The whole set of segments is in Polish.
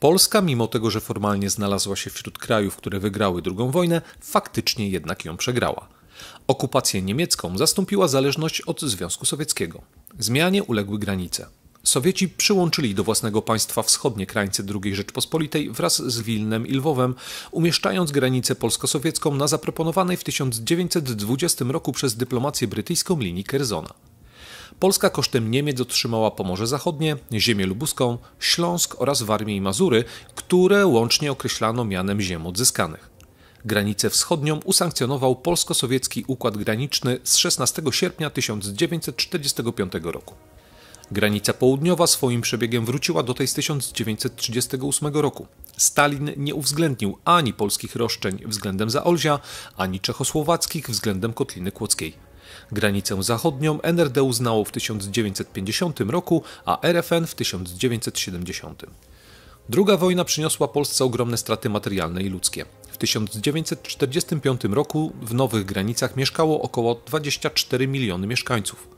Polska, mimo tego, że formalnie znalazła się wśród krajów, które wygrały II wojnę, faktycznie jednak ją przegrała. Okupację niemiecką zastąpiła zależność od Związku Sowieckiego. Zmianie uległy granice. Sowieci przyłączyli do własnego państwa wschodnie krańce II Rzeczpospolitej wraz z Wilnem i Lwowem, umieszczając granicę polsko-sowiecką na zaproponowanej w 1920 roku przez dyplomację brytyjską linii Kerzona. Polska kosztem Niemiec otrzymała Pomorze Zachodnie, ziemię lubuską, Śląsk oraz Warmię i Mazury, które łącznie określano mianem ziem odzyskanych. Granicę wschodnią usankcjonował polsko-sowiecki układ graniczny z 16 sierpnia 1945 roku. Granica południowa swoim przebiegiem wróciła do tej z 1938 roku. Stalin nie uwzględnił ani polskich roszczeń względem Zaolzia, ani czechosłowackich względem Kotliny Kłodzkiej. Granicę zachodnią NRD uznało w 1950 roku, a RFN w 1970. Druga wojna przyniosła Polsce ogromne straty materialne i ludzkie. W 1945 roku w nowych granicach mieszkało około 24 miliony mieszkańców.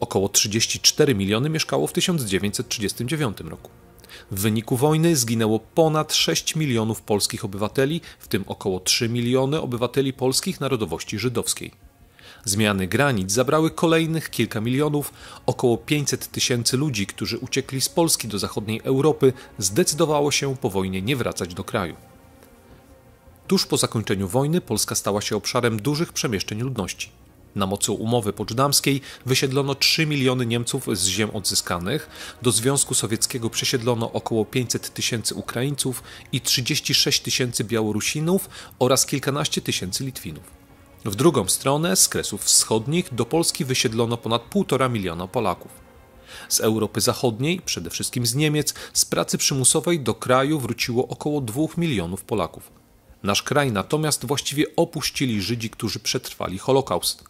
Około 34 miliony mieszkało w 1939 roku. W wyniku wojny zginęło ponad 6 milionów polskich obywateli, w tym około 3 miliony obywateli polskich narodowości żydowskiej. Zmiany granic zabrały kolejnych kilka milionów. Około 500 tysięcy ludzi, którzy uciekli z Polski do zachodniej Europy, zdecydowało się po wojnie nie wracać do kraju. Tuż po zakończeniu wojny Polska stała się obszarem dużych przemieszczeń ludności. Na mocy umowy poczdamskiej wysiedlono 3 miliony Niemców z ziem odzyskanych, do Związku Sowieckiego przesiedlono około 500 tysięcy Ukraińców i 36 tysięcy Białorusinów oraz kilkanaście tysięcy Litwinów. W drugą stronę, z Kresów Wschodnich, do Polski wysiedlono ponad 1,5 miliona Polaków. Z Europy Zachodniej, przede wszystkim z Niemiec, z pracy przymusowej do kraju wróciło około 2 milionów Polaków. Nasz kraj natomiast właściwie opuścili Żydzi, którzy przetrwali Holokaust,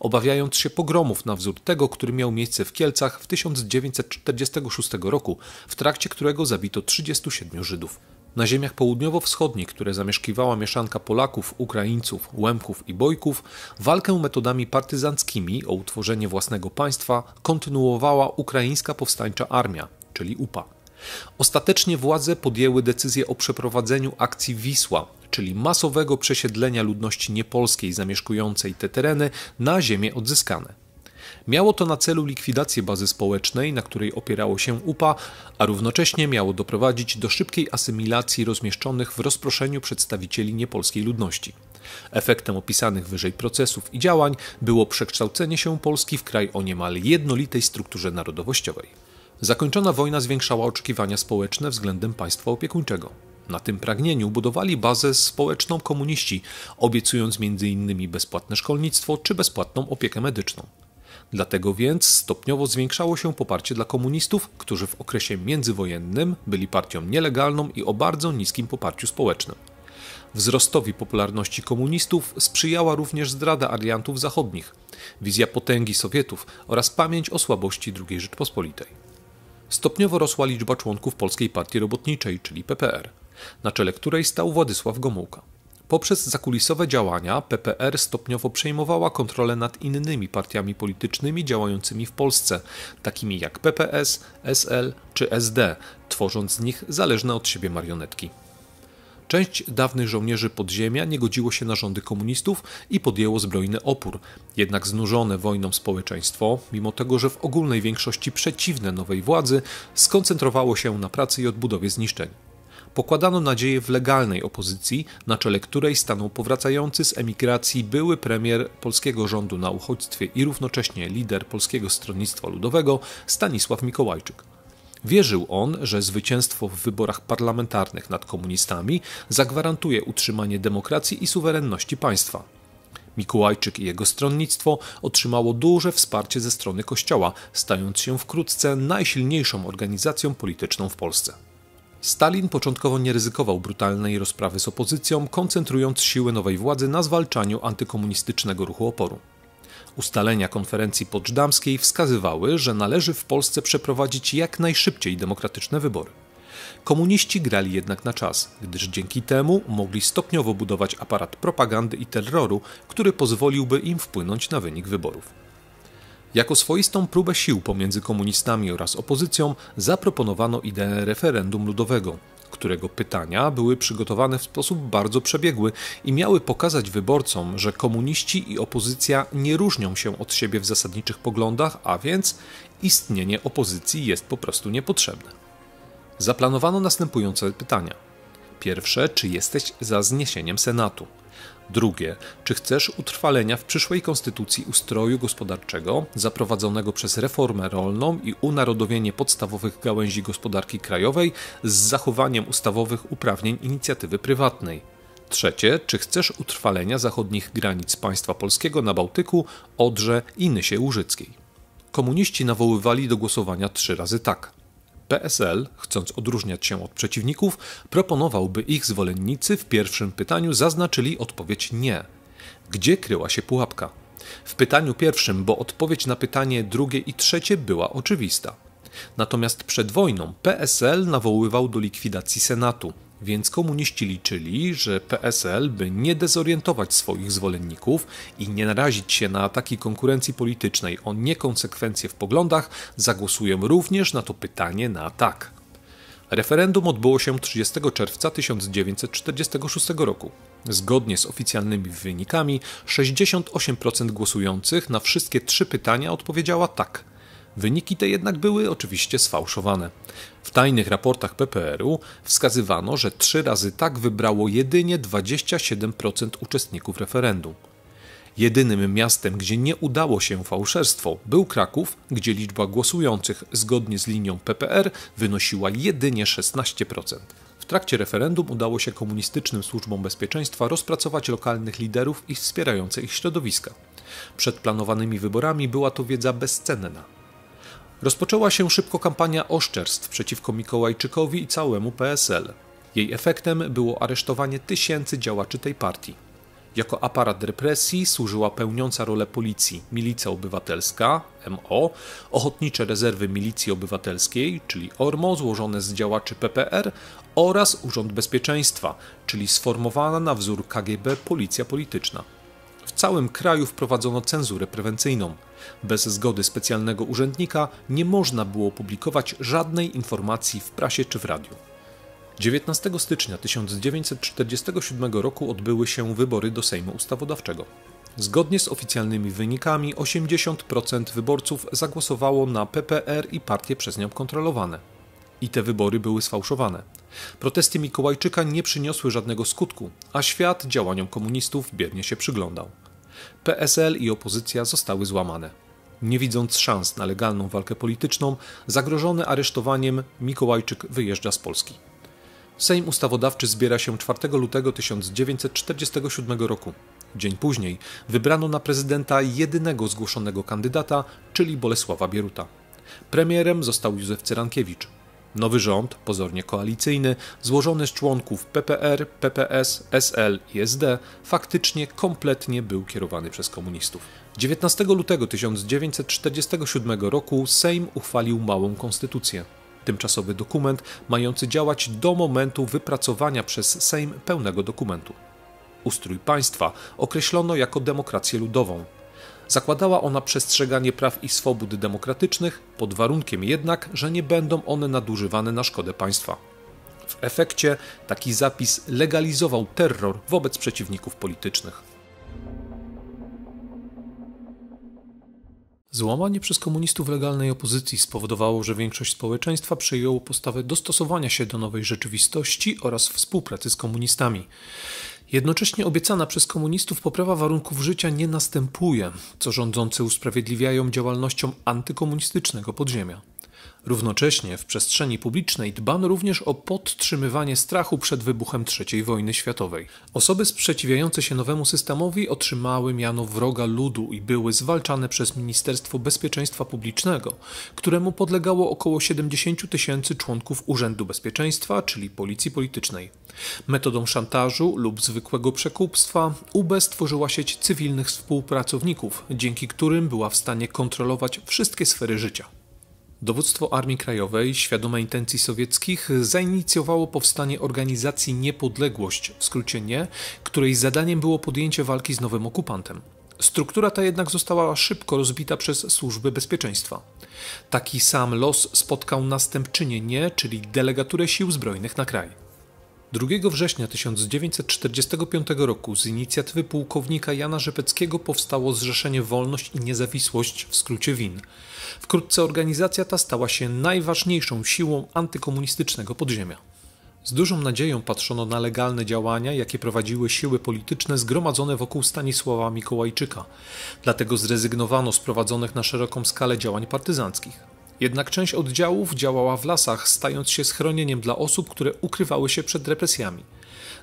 obawiając się pogromów na wzór tego, który miał miejsce w Kielcach w 1946 roku, w trakcie którego zabito 37 Żydów. Na ziemiach południowo-wschodnich, które zamieszkiwała mieszanka Polaków, Ukraińców, Łemków i Bojków, walkę metodami partyzanckimi o utworzenie własnego państwa kontynuowała Ukraińska Powstańcza Armia, czyli UPA. Ostatecznie władze podjęły decyzję o przeprowadzeniu akcji Wisła, czyli masowego przesiedlenia ludności niepolskiej zamieszkującej te tereny na ziemie odzyskane. Miało to na celu likwidację bazy społecznej, na której opierało się UPA, a równocześnie miało doprowadzić do szybkiej asymilacji rozmieszczonych w rozproszeniu przedstawicieli niepolskiej ludności. Efektem opisanych wyżej procesów i działań było przekształcenie się Polski w kraj o niemal jednolitej strukturze narodowościowej. Zakończona wojna zwiększała oczekiwania społeczne względem państwa opiekuńczego. Na tym pragnieniu budowali bazę społeczną komuniści, obiecując m.in. bezpłatne szkolnictwo czy bezpłatną opiekę medyczną. Dlatego więc stopniowo zwiększało się poparcie dla komunistów, którzy w okresie międzywojennym byli partią nielegalną i o bardzo niskim poparciu społecznym. Wzrostowi popularności komunistów sprzyjała również zdrada aliantów zachodnich, wizja potęgi Sowietów oraz pamięć o słabości II Rzeczpospolitej. Stopniowo rosła liczba członków Polskiej Partii Robotniczej, czyli PPR, na czele której stał Władysław Gomułka. Poprzez zakulisowe działania PPR stopniowo przejmowała kontrolę nad innymi partiami politycznymi działającymi w Polsce, takimi jak PPS, SL czy SD, tworząc z nich zależne od siebie marionetki. Część dawnych żołnierzy podziemia nie godziło się na rządy komunistów i podjęło zbrojny opór. Jednak znużone wojną społeczeństwo, mimo tego, że w ogólnej większości przeciwne nowej władzy, skoncentrowało się na pracy i odbudowie zniszczeń pokładano nadzieję w legalnej opozycji, na czele której stanął powracający z emigracji były premier polskiego rządu na uchodźstwie i równocześnie lider Polskiego Stronnictwa Ludowego Stanisław Mikołajczyk. Wierzył on, że zwycięstwo w wyborach parlamentarnych nad komunistami zagwarantuje utrzymanie demokracji i suwerenności państwa. Mikołajczyk i jego stronnictwo otrzymało duże wsparcie ze strony Kościoła, stając się wkrótce najsilniejszą organizacją polityczną w Polsce. Stalin początkowo nie ryzykował brutalnej rozprawy z opozycją, koncentrując siły nowej władzy na zwalczaniu antykomunistycznego ruchu oporu. Ustalenia konferencji poczdamskiej wskazywały, że należy w Polsce przeprowadzić jak najszybciej demokratyczne wybory. Komuniści grali jednak na czas, gdyż dzięki temu mogli stopniowo budować aparat propagandy i terroru, który pozwoliłby im wpłynąć na wynik wyborów. Jako swoistą próbę sił pomiędzy komunistami oraz opozycją zaproponowano ideę referendum ludowego, którego pytania były przygotowane w sposób bardzo przebiegły i miały pokazać wyborcom, że komuniści i opozycja nie różnią się od siebie w zasadniczych poglądach, a więc istnienie opozycji jest po prostu niepotrzebne. Zaplanowano następujące pytania. Pierwsze, czy jesteś za zniesieniem Senatu? Drugie, czy chcesz utrwalenia w przyszłej konstytucji ustroju gospodarczego zaprowadzonego przez reformę rolną i unarodowienie podstawowych gałęzi gospodarki krajowej z zachowaniem ustawowych uprawnień inicjatywy prywatnej? Trzecie, czy chcesz utrwalenia zachodnich granic państwa polskiego na Bałtyku, Odrze i Nysie Łużyckiej? Komuniści nawoływali do głosowania trzy razy tak. PSL, chcąc odróżniać się od przeciwników, proponował, by ich zwolennicy w pierwszym pytaniu zaznaczyli odpowiedź nie. Gdzie kryła się pułapka? W pytaniu pierwszym, bo odpowiedź na pytanie drugie i trzecie była oczywista. Natomiast przed wojną PSL nawoływał do likwidacji Senatu, więc komuniści liczyli, że PSL, by nie dezorientować swoich zwolenników i nie narazić się na ataki konkurencji politycznej o niekonsekwencje w poglądach, zagłosują również na to pytanie na tak. Referendum odbyło się 30 czerwca 1946 roku. Zgodnie z oficjalnymi wynikami, 68% głosujących na wszystkie trzy pytania odpowiedziała tak. Wyniki te jednak były oczywiście sfałszowane. W tajnych raportach PPR-u wskazywano, że trzy razy tak wybrało jedynie 27% uczestników referendum. Jedynym miastem, gdzie nie udało się fałszerstwo, był Kraków, gdzie liczba głosujących zgodnie z linią PPR wynosiła jedynie 16%. W trakcie referendum udało się komunistycznym służbom bezpieczeństwa rozpracować lokalnych liderów i wspierające ich środowiska. Przed planowanymi wyborami była to wiedza bezcenna. Rozpoczęła się szybko kampania oszczerstw przeciwko Mikołajczykowi i całemu PSL. Jej efektem było aresztowanie tysięcy działaczy tej partii. Jako aparat represji służyła pełniąca rolę policji Milicja Obywatelska, MO, Ochotnicze Rezerwy Milicji Obywatelskiej, czyli ORMO, złożone z działaczy PPR oraz Urząd Bezpieczeństwa, czyli sformowana na wzór KGB Policja Polityczna całym kraju wprowadzono cenzurę prewencyjną. Bez zgody specjalnego urzędnika nie można było publikować żadnej informacji w prasie czy w radiu. 19 stycznia 1947 roku odbyły się wybory do Sejmu Ustawodawczego. Zgodnie z oficjalnymi wynikami 80% wyborców zagłosowało na PPR i partie przez nią kontrolowane. I te wybory były sfałszowane. Protesty Mikołajczyka nie przyniosły żadnego skutku, a świat działaniom komunistów biernie się przyglądał. PSL i opozycja zostały złamane. Nie widząc szans na legalną walkę polityczną, zagrożony aresztowaniem, Mikołajczyk wyjeżdża z Polski. Sejm Ustawodawczy zbiera się 4 lutego 1947 roku. Dzień później wybrano na prezydenta jedynego zgłoszonego kandydata, czyli Bolesława Bieruta. Premierem został Józef Cyrankiewicz. Nowy rząd, pozornie koalicyjny, złożony z członków PPR, PPS, SL i SD, faktycznie kompletnie był kierowany przez komunistów. 19 lutego 1947 roku Sejm uchwalił małą konstytucję. Tymczasowy dokument mający działać do momentu wypracowania przez Sejm pełnego dokumentu. Ustrój państwa określono jako demokrację ludową, Zakładała ona przestrzeganie praw i swobód demokratycznych, pod warunkiem jednak, że nie będą one nadużywane na szkodę państwa. W efekcie taki zapis legalizował terror wobec przeciwników politycznych. Złamanie przez komunistów legalnej opozycji spowodowało, że większość społeczeństwa przyjęło postawę dostosowania się do nowej rzeczywistości oraz współpracy z komunistami. Jednocześnie obiecana przez komunistów poprawa warunków życia nie następuje, co rządzący usprawiedliwiają działalnością antykomunistycznego podziemia. Równocześnie w przestrzeni publicznej dbano również o podtrzymywanie strachu przed wybuchem III wojny światowej. Osoby sprzeciwiające się nowemu systemowi otrzymały miano wroga ludu i były zwalczane przez Ministerstwo Bezpieczeństwa Publicznego, któremu podlegało około 70 tysięcy członków Urzędu Bezpieczeństwa, czyli Policji Politycznej. Metodą szantażu lub zwykłego przekupstwa UB stworzyła sieć cywilnych współpracowników, dzięki którym była w stanie kontrolować wszystkie sfery życia. Dowództwo Armii Krajowej, świadome intencji sowieckich, zainicjowało powstanie organizacji Niepodległość, w skrócie NIE, której zadaniem było podjęcie walki z nowym okupantem. Struktura ta jednak została szybko rozbita przez służby bezpieczeństwa. Taki sam los spotkał następczynię NIE, czyli delegaturę sił zbrojnych na kraj. 2 września 1945 roku z inicjatywy pułkownika Jana Rzepeckiego powstało Zrzeszenie Wolność i Niezawisłość w skrócie WIN. Wkrótce organizacja ta stała się najważniejszą siłą antykomunistycznego podziemia. Z dużą nadzieją patrzono na legalne działania, jakie prowadziły siły polityczne zgromadzone wokół Stanisława Mikołajczyka. Dlatego zrezygnowano z prowadzonych na szeroką skalę działań partyzanckich. Jednak część oddziałów działała w lasach, stając się schronieniem dla osób, które ukrywały się przed represjami.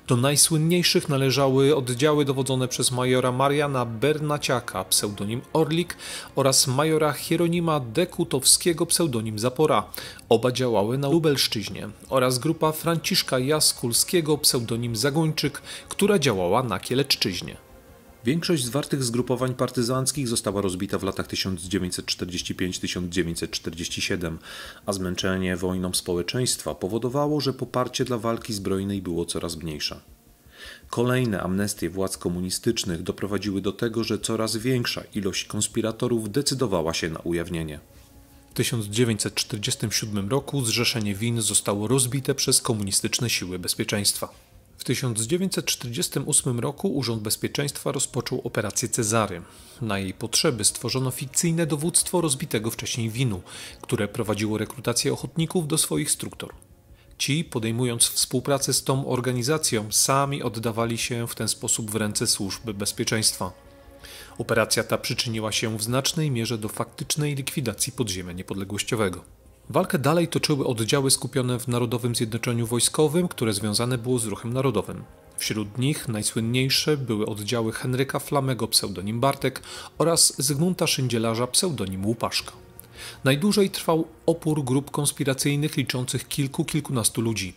Do najsłynniejszych należały oddziały dowodzone przez majora Mariana Bernaciaka, pseudonim Orlik, oraz majora Hieronima Dekutowskiego, pseudonim Zapora. Oba działały na Lubelszczyźnie oraz grupa Franciszka Jaskulskiego, pseudonim Zagończyk, która działała na Kieleczczyźnie. Większość zwartych zgrupowań partyzanckich została rozbita w latach 1945-1947, a zmęczenie wojną społeczeństwa powodowało, że poparcie dla walki zbrojnej było coraz mniejsze. Kolejne amnestie władz komunistycznych doprowadziły do tego, że coraz większa ilość konspiratorów decydowała się na ujawnienie. W 1947 roku Zrzeszenie Win zostało rozbite przez komunistyczne siły bezpieczeństwa. 1948 roku Urząd Bezpieczeństwa rozpoczął operację Cezary. Na jej potrzeby stworzono fikcyjne dowództwo rozbitego wcześniej winu, które prowadziło rekrutację ochotników do swoich struktur. Ci, podejmując współpracę z tą organizacją, sami oddawali się w ten sposób w ręce służby bezpieczeństwa. Operacja ta przyczyniła się w znacznej mierze do faktycznej likwidacji podziemia niepodległościowego. Walkę dalej toczyły oddziały skupione w Narodowym Zjednoczeniu Wojskowym, które związane było z ruchem narodowym. Wśród nich najsłynniejsze były oddziały Henryka Flamego pseudonim Bartek oraz Zygmunta Szyndzielarza pseudonim Łupaszka. Najdłużej trwał opór grup konspiracyjnych liczących kilku, kilkunastu ludzi.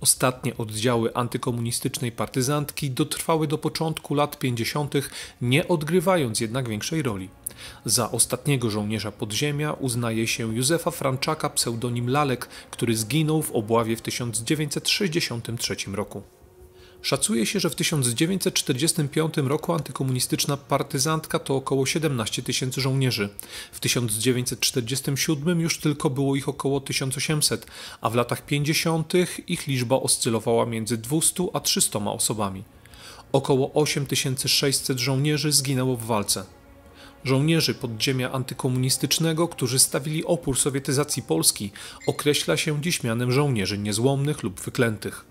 Ostatnie oddziały antykomunistycznej partyzantki dotrwały do początku lat 50., nie odgrywając jednak większej roli. Za ostatniego żołnierza podziemia uznaje się Józefa Franczaka pseudonim Lalek, który zginął w Obławie w 1963 roku. Szacuje się, że w 1945 roku antykomunistyczna partyzantka to około 17 tysięcy żołnierzy. W 1947 już tylko było ich około 1800, a w latach 50. ich liczba oscylowała między 200 a 300 osobami. Około 8600 żołnierzy zginęło w walce. Żołnierzy podziemia antykomunistycznego, którzy stawili opór sowietyzacji Polski, określa się dziś mianem żołnierzy niezłomnych lub wyklętych.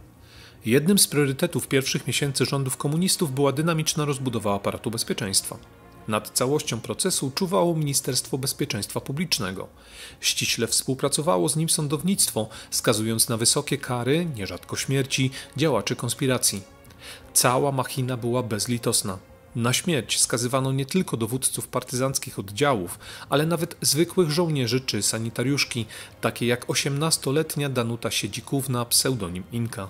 Jednym z priorytetów pierwszych miesięcy rządów komunistów była dynamiczna rozbudowa aparatu bezpieczeństwa. Nad całością procesu czuwało Ministerstwo Bezpieczeństwa Publicznego. Ściśle współpracowało z nim sądownictwo, skazując na wysokie kary, nierzadko śmierci, działaczy konspiracji. Cała machina była bezlitosna. Na śmierć skazywano nie tylko dowódców partyzanckich oddziałów, ale nawet zwykłych żołnierzy czy sanitariuszki, takie jak 18-letnia Danuta Siedzikówna, pseudonim Inka.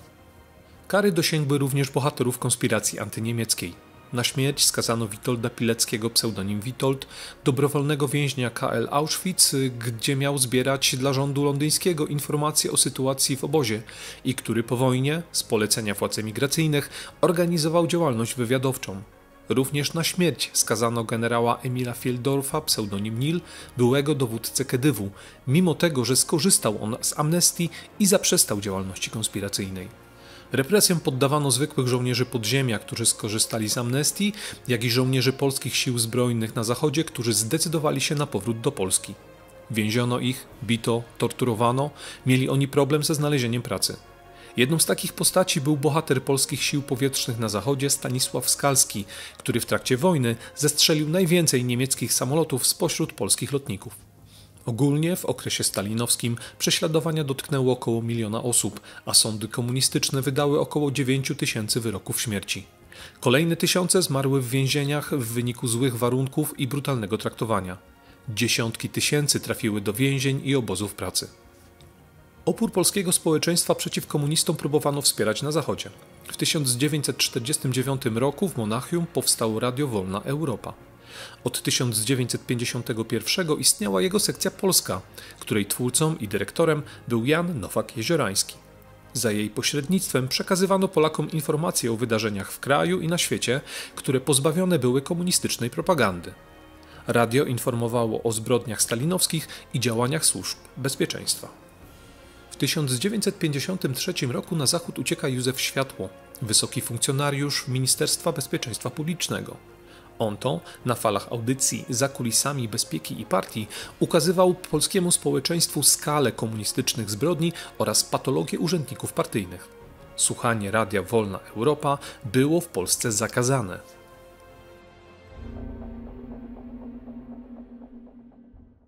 Kary dosięgły również bohaterów konspiracji antyniemieckiej. Na śmierć skazano Witolda Pileckiego, pseudonim Witold, dobrowolnego więźnia KL Auschwitz, gdzie miał zbierać dla rządu londyńskiego informacje o sytuacji w obozie i który po wojnie, z polecenia władz emigracyjnych, organizował działalność wywiadowczą. Również na śmierć skazano generała Emila Fieldorfa, pseudonim Nil, byłego dowódcę Kedywu, mimo tego, że skorzystał on z amnestii i zaprzestał działalności konspiracyjnej. Represjom poddawano zwykłych żołnierzy podziemia, którzy skorzystali z amnestii, jak i żołnierzy polskich sił zbrojnych na zachodzie, którzy zdecydowali się na powrót do Polski. Więziono ich, bito, torturowano, mieli oni problem ze znalezieniem pracy. Jedną z takich postaci był bohater polskich sił powietrznych na zachodzie Stanisław Skalski, który w trakcie wojny zestrzelił najwięcej niemieckich samolotów spośród polskich lotników. Ogólnie w okresie stalinowskim prześladowania dotknęło około miliona osób, a sądy komunistyczne wydały około 9 tysięcy wyroków śmierci. Kolejne tysiące zmarły w więzieniach w wyniku złych warunków i brutalnego traktowania. Dziesiątki tysięcy trafiły do więzień i obozów pracy. Opór polskiego społeczeństwa przeciw komunistom próbowano wspierać na Zachodzie. W 1949 roku w Monachium powstało Radio Wolna Europa. Od 1951 istniała jego sekcja polska, której twórcą i dyrektorem był Jan Nowak-Jeziorański. Za jej pośrednictwem przekazywano Polakom informacje o wydarzeniach w kraju i na świecie, które pozbawione były komunistycznej propagandy. Radio informowało o zbrodniach stalinowskich i działaniach służb bezpieczeństwa. W 1953 roku na zachód ucieka Józef Światło, wysoki funkcjonariusz Ministerstwa Bezpieczeństwa Publicznego. On to, na falach audycji za kulisami bezpieki i partii, ukazywał polskiemu społeczeństwu skalę komunistycznych zbrodni oraz patologię urzędników partyjnych. Słuchanie radia Wolna Europa było w Polsce zakazane.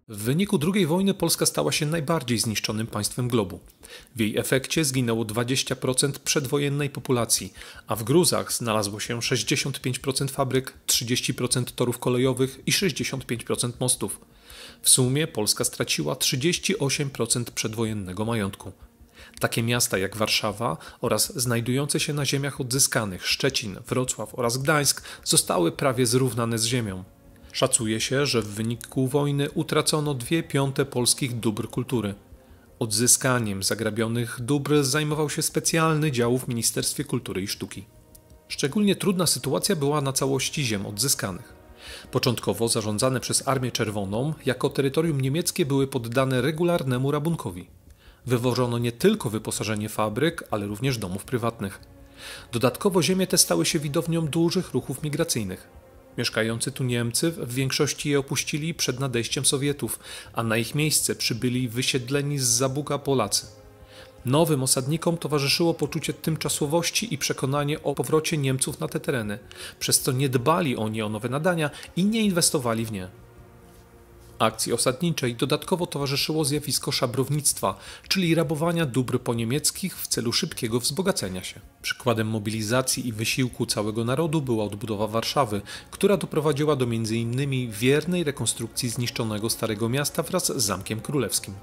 W wyniku II wojny Polska stała się najbardziej zniszczonym państwem globu. W jej efekcie zginęło 20% przedwojennej populacji, a w gruzach znalazło się 65% fabryk, 30% torów kolejowych i 65% mostów. W sumie Polska straciła 38% przedwojennego majątku. Takie miasta jak Warszawa oraz znajdujące się na ziemiach odzyskanych Szczecin, Wrocław oraz Gdańsk zostały prawie zrównane z ziemią. Szacuje się, że w wyniku wojny utracono dwie piąte polskich dóbr kultury. Odzyskaniem zagrabionych dóbr zajmował się specjalny dział w Ministerstwie Kultury i Sztuki. Szczególnie trudna sytuacja była na całości ziem odzyskanych. Początkowo zarządzane przez Armię Czerwoną jako terytorium niemieckie były poddane regularnemu rabunkowi. Wywożono nie tylko wyposażenie fabryk, ale również domów prywatnych. Dodatkowo ziemie te stały się widownią dużych ruchów migracyjnych. Mieszkający tu Niemcy w większości je opuścili przed nadejściem Sowietów, a na ich miejsce przybyli wysiedleni z Zabuga Polacy. Nowym osadnikom towarzyszyło poczucie tymczasowości i przekonanie o powrocie Niemców na te tereny, przez co nie dbali oni o nowe nadania i nie inwestowali w nie. Akcji osadniczej dodatkowo towarzyszyło zjawisko szabrownictwa, czyli rabowania dóbr poniemieckich w celu szybkiego wzbogacenia się. Przykładem mobilizacji i wysiłku całego narodu była odbudowa Warszawy, która doprowadziła do m.in. wiernej rekonstrukcji zniszczonego Starego Miasta wraz z Zamkiem Królewskim.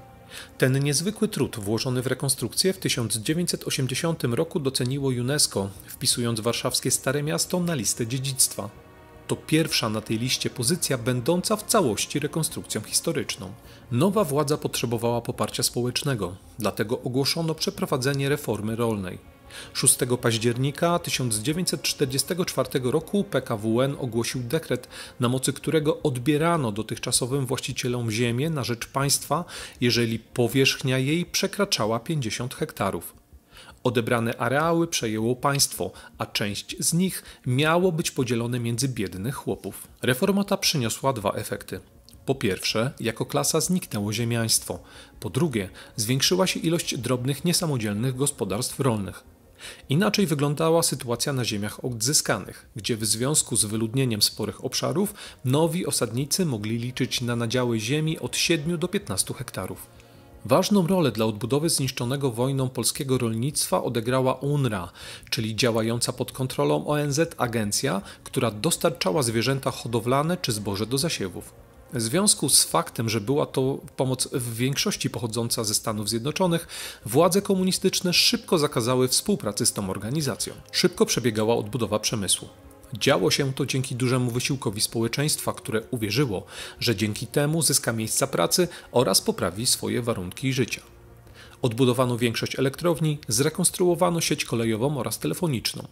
Ten niezwykły trud włożony w rekonstrukcję w 1980 roku doceniło UNESCO, wpisując warszawskie Stare Miasto na listę dziedzictwa. To pierwsza na tej liście pozycja będąca w całości rekonstrukcją historyczną. Nowa władza potrzebowała poparcia społecznego, dlatego ogłoszono przeprowadzenie reformy rolnej. 6 października 1944 roku PKWN ogłosił dekret, na mocy którego odbierano dotychczasowym właścicielom ziemię na rzecz państwa, jeżeli powierzchnia jej przekraczała 50 hektarów. Odebrane areały przejęło państwo, a część z nich miało być podzielone między biednych chłopów. Reforma ta przyniosła dwa efekty. Po pierwsze, jako klasa zniknęło ziemiaństwo. Po drugie, zwiększyła się ilość drobnych, niesamodzielnych gospodarstw rolnych. Inaczej wyglądała sytuacja na ziemiach odzyskanych, gdzie w związku z wyludnieniem sporych obszarów nowi osadnicy mogli liczyć na nadziały ziemi od 7 do 15 hektarów. Ważną rolę dla odbudowy zniszczonego wojną polskiego rolnictwa odegrała UNRA, czyli działająca pod kontrolą ONZ agencja, która dostarczała zwierzęta hodowlane czy zboże do zasiewów. W związku z faktem, że była to pomoc w większości pochodząca ze Stanów Zjednoczonych, władze komunistyczne szybko zakazały współpracy z tą organizacją. Szybko przebiegała odbudowa przemysłu. Działo się to dzięki dużemu wysiłkowi społeczeństwa, które uwierzyło, że dzięki temu zyska miejsca pracy oraz poprawi swoje warunki życia. Odbudowano większość elektrowni, zrekonstruowano sieć kolejową oraz telefoniczną.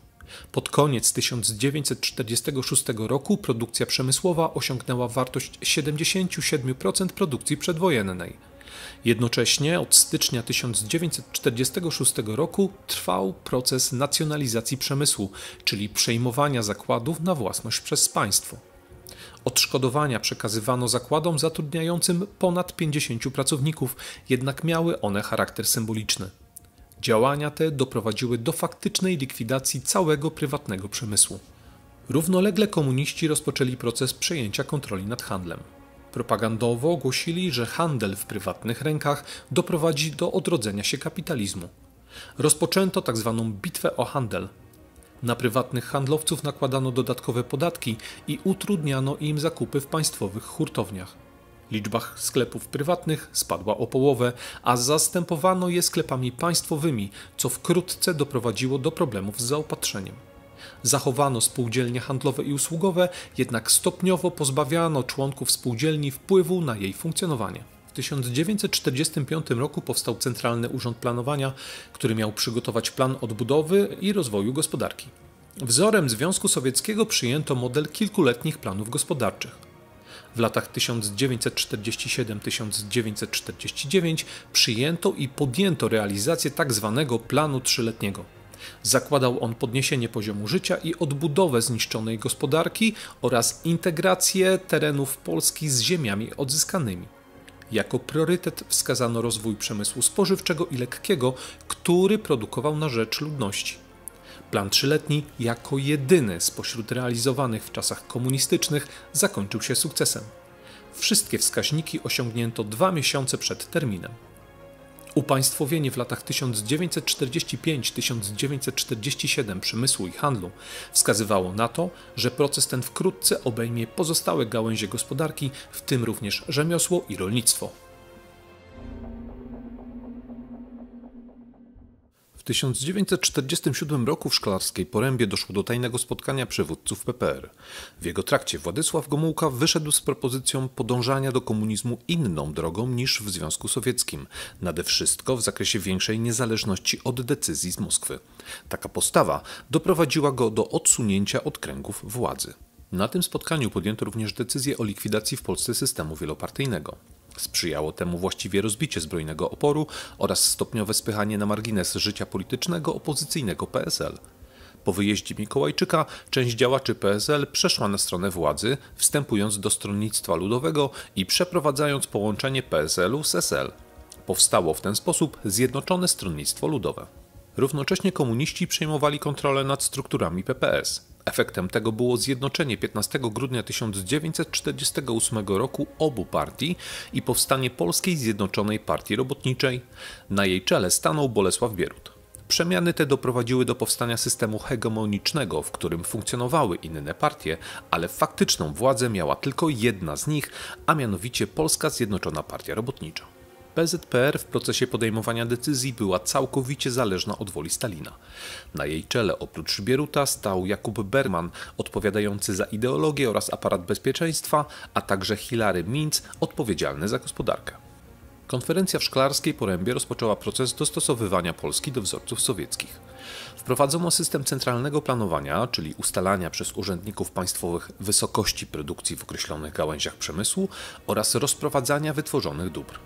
Pod koniec 1946 roku produkcja przemysłowa osiągnęła wartość 77% produkcji przedwojennej. Jednocześnie od stycznia 1946 roku trwał proces nacjonalizacji przemysłu, czyli przejmowania zakładów na własność przez państwo. Odszkodowania przekazywano zakładom zatrudniającym ponad 50 pracowników, jednak miały one charakter symboliczny. Działania te doprowadziły do faktycznej likwidacji całego prywatnego przemysłu. Równolegle komuniści rozpoczęli proces przejęcia kontroli nad handlem. Propagandowo głosili, że handel w prywatnych rękach doprowadzi do odrodzenia się kapitalizmu. Rozpoczęto tzw. Tak bitwę o handel. Na prywatnych handlowców nakładano dodatkowe podatki i utrudniano im zakupy w państwowych hurtowniach. Liczba sklepów prywatnych spadła o połowę, a zastępowano je sklepami państwowymi, co wkrótce doprowadziło do problemów z zaopatrzeniem. Zachowano spółdzielnie handlowe i usługowe, jednak stopniowo pozbawiano członków spółdzielni wpływu na jej funkcjonowanie. W 1945 roku powstał Centralny Urząd Planowania, który miał przygotować plan odbudowy i rozwoju gospodarki. Wzorem Związku Sowieckiego przyjęto model kilkuletnich planów gospodarczych. W latach 1947-1949 przyjęto i podjęto realizację tzw. Tak planu trzyletniego. Zakładał on podniesienie poziomu życia i odbudowę zniszczonej gospodarki oraz integrację terenów Polski z ziemiami odzyskanymi. Jako priorytet wskazano rozwój przemysłu spożywczego i lekkiego, który produkował na rzecz ludności. Plan trzyletni, jako jedyny spośród realizowanych w czasach komunistycznych, zakończył się sukcesem. Wszystkie wskaźniki osiągnięto dwa miesiące przed terminem. Upaństwowienie w latach 1945-1947 przemysłu i handlu wskazywało na to, że proces ten wkrótce obejmie pozostałe gałęzie gospodarki, w tym również rzemiosło i rolnictwo. W 1947 roku w szklarskiej porębie doszło do tajnego spotkania przywódców PPR. W jego trakcie Władysław Gomułka wyszedł z propozycją podążania do komunizmu inną drogą niż w Związku Sowieckim, nade wszystko w zakresie większej niezależności od decyzji z Moskwy. Taka postawa doprowadziła go do odsunięcia od kręgów władzy. Na tym spotkaniu podjęto również decyzję o likwidacji w Polsce systemu wielopartyjnego. Sprzyjało temu właściwie rozbicie zbrojnego oporu oraz stopniowe spychanie na margines życia politycznego opozycyjnego PSL. Po wyjeździe Mikołajczyka część działaczy PSL przeszła na stronę władzy, wstępując do stronnictwa ludowego i przeprowadzając połączenie PSL-u z SL. Powstało w ten sposób Zjednoczone Stronnictwo Ludowe. Równocześnie komuniści przejmowali kontrolę nad strukturami PPS. Efektem tego było zjednoczenie 15 grudnia 1948 roku obu partii i powstanie Polskiej Zjednoczonej Partii Robotniczej. Na jej czele stanął Bolesław Bierut. Przemiany te doprowadziły do powstania systemu hegemonicznego, w którym funkcjonowały inne partie, ale faktyczną władzę miała tylko jedna z nich, a mianowicie Polska Zjednoczona Partia Robotnicza. PZPR w procesie podejmowania decyzji była całkowicie zależna od woli Stalina. Na jej czele oprócz Bieruta stał Jakub Berman, odpowiadający za ideologię oraz aparat bezpieczeństwa, a także Hilary Minc, odpowiedzialny za gospodarkę. Konferencja w Szklarskiej Porębie rozpoczęła proces dostosowywania Polski do wzorców sowieckich. Wprowadzono system centralnego planowania, czyli ustalania przez urzędników państwowych wysokości produkcji w określonych gałęziach przemysłu oraz rozprowadzania wytworzonych dóbr.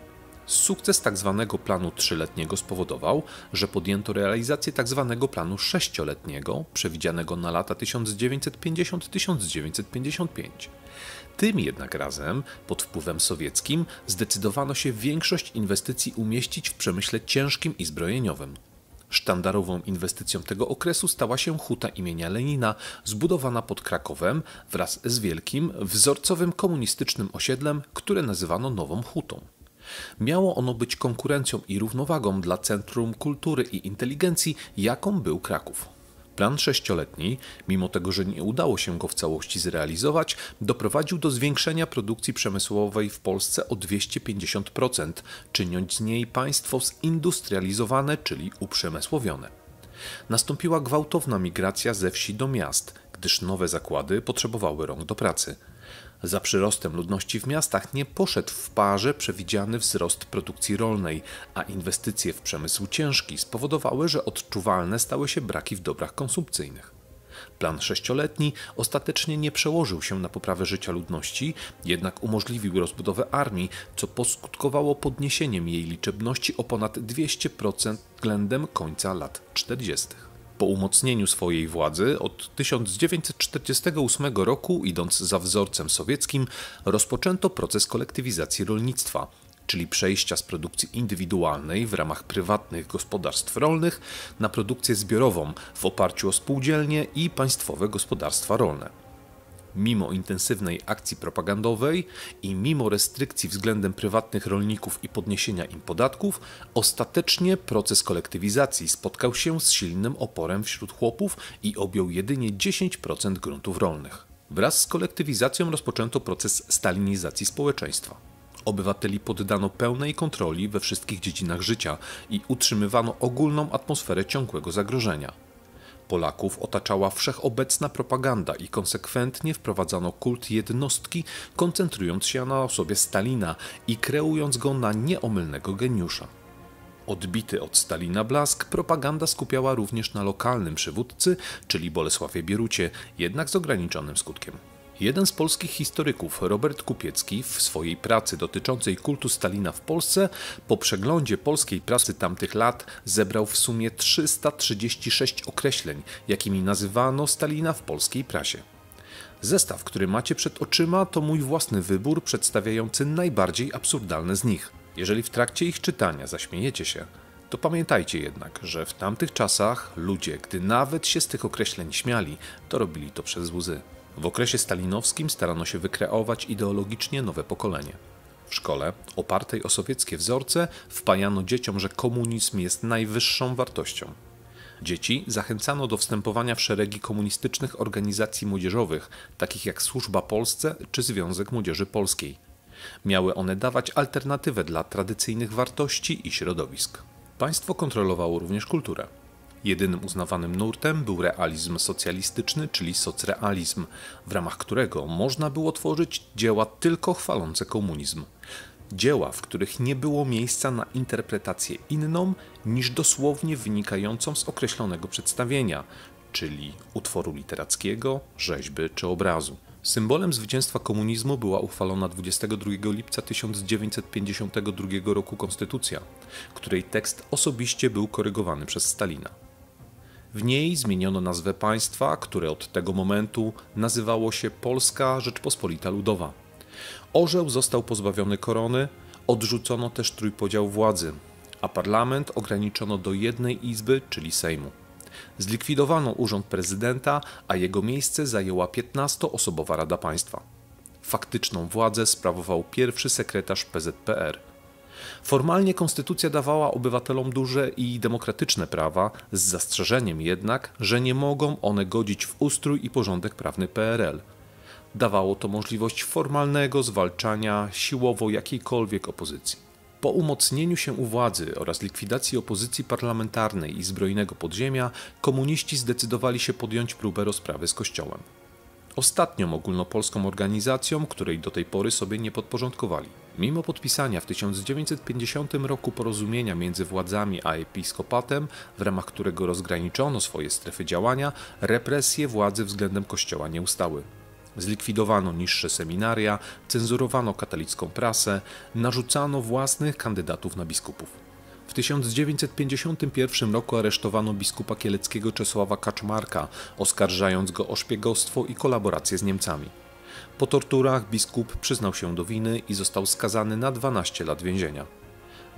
Sukces tzw. Tak planu trzyletniego spowodował, że podjęto realizację tzw. Tak planu sześcioletniego, przewidzianego na lata 1950-1955. Tym jednak razem, pod wpływem sowieckim, zdecydowano się większość inwestycji umieścić w przemyśle ciężkim i zbrojeniowym. Sztandarową inwestycją tego okresu stała się huta imienia Lenina, zbudowana pod Krakowem wraz z wielkim, wzorcowym komunistycznym osiedlem, które nazywano Nową Hutą. Miało ono być konkurencją i równowagą dla Centrum Kultury i Inteligencji, jaką był Kraków. Plan sześcioletni, mimo tego, że nie udało się go w całości zrealizować, doprowadził do zwiększenia produkcji przemysłowej w Polsce o 250%, czyniąc z niej państwo zindustrializowane, czyli uprzemysłowione. Nastąpiła gwałtowna migracja ze wsi do miast, gdyż nowe zakłady potrzebowały rąk do pracy – za przyrostem ludności w miastach nie poszedł w parze przewidziany wzrost produkcji rolnej, a inwestycje w przemysł ciężki spowodowały, że odczuwalne stały się braki w dobrach konsumpcyjnych. Plan sześcioletni ostatecznie nie przełożył się na poprawę życia ludności, jednak umożliwił rozbudowę armii, co poskutkowało podniesieniem jej liczebności o ponad 200% względem końca lat 40. Po umocnieniu swojej władzy od 1948 roku, idąc za wzorcem sowieckim, rozpoczęto proces kolektywizacji rolnictwa, czyli przejścia z produkcji indywidualnej w ramach prywatnych gospodarstw rolnych na produkcję zbiorową w oparciu o spółdzielnie i państwowe gospodarstwa rolne mimo intensywnej akcji propagandowej i mimo restrykcji względem prywatnych rolników i podniesienia im podatków, ostatecznie proces kolektywizacji spotkał się z silnym oporem wśród chłopów i objął jedynie 10% gruntów rolnych. Wraz z kolektywizacją rozpoczęto proces stalinizacji społeczeństwa. Obywateli poddano pełnej kontroli we wszystkich dziedzinach życia i utrzymywano ogólną atmosferę ciągłego zagrożenia. Polaków otaczała wszechobecna propaganda i konsekwentnie wprowadzano kult jednostki, koncentrując się na osobie Stalina i kreując go na nieomylnego geniusza. Odbity od Stalina blask, propaganda skupiała również na lokalnym przywódcy, czyli Bolesławie Bierucie, jednak z ograniczonym skutkiem. Jeden z polskich historyków, Robert Kupiecki, w swojej pracy dotyczącej kultu Stalina w Polsce, po przeglądzie polskiej prasy tamtych lat zebrał w sumie 336 określeń, jakimi nazywano Stalina w polskiej prasie. Zestaw, który macie przed oczyma, to mój własny wybór przedstawiający najbardziej absurdalne z nich. Jeżeli w trakcie ich czytania zaśmiejecie się, to pamiętajcie jednak, że w tamtych czasach ludzie, gdy nawet się z tych określeń śmiali, to robili to przez łzy. W okresie stalinowskim starano się wykreować ideologicznie nowe pokolenie. W szkole, opartej o sowieckie wzorce, wpajano dzieciom, że komunizm jest najwyższą wartością. Dzieci zachęcano do wstępowania w szeregi komunistycznych organizacji młodzieżowych, takich jak Służba Polsce czy Związek Młodzieży Polskiej. Miały one dawać alternatywę dla tradycyjnych wartości i środowisk. Państwo kontrolowało również kulturę. Jedynym uznawanym nurtem był realizm socjalistyczny, czyli socrealizm, w ramach którego można było tworzyć dzieła tylko chwalące komunizm. Dzieła, w których nie było miejsca na interpretację inną niż dosłownie wynikającą z określonego przedstawienia, czyli utworu literackiego, rzeźby czy obrazu. Symbolem zwycięstwa komunizmu była uchwalona 22 lipca 1952 roku konstytucja, której tekst osobiście był korygowany przez Stalina. W niej zmieniono nazwę państwa, które od tego momentu nazywało się Polska Rzeczpospolita Ludowa. Orzeł został pozbawiony korony, odrzucono też trójpodział władzy, a parlament ograniczono do jednej izby, czyli Sejmu. Zlikwidowano urząd prezydenta, a jego miejsce zajęła 15-osobowa Rada Państwa. Faktyczną władzę sprawował pierwszy sekretarz PZPR – Formalnie konstytucja dawała obywatelom duże i demokratyczne prawa, z zastrzeżeniem jednak, że nie mogą one godzić w ustrój i porządek prawny PRL. Dawało to możliwość formalnego zwalczania siłowo jakiejkolwiek opozycji. Po umocnieniu się u władzy oraz likwidacji opozycji parlamentarnej i zbrojnego podziemia, komuniści zdecydowali się podjąć próbę rozprawy z Kościołem ostatnią ogólnopolską organizacją, której do tej pory sobie nie podporządkowali. Mimo podpisania w 1950 roku porozumienia między władzami a episkopatem, w ramach którego rozgraniczono swoje strefy działania, represje władzy względem kościoła nie ustały. Zlikwidowano niższe seminaria, cenzurowano katolicką prasę, narzucano własnych kandydatów na biskupów. W 1951 roku aresztowano biskupa kieleckiego Czesława Kaczmarka, oskarżając go o szpiegostwo i kolaborację z Niemcami. Po torturach biskup przyznał się do winy i został skazany na 12 lat więzienia.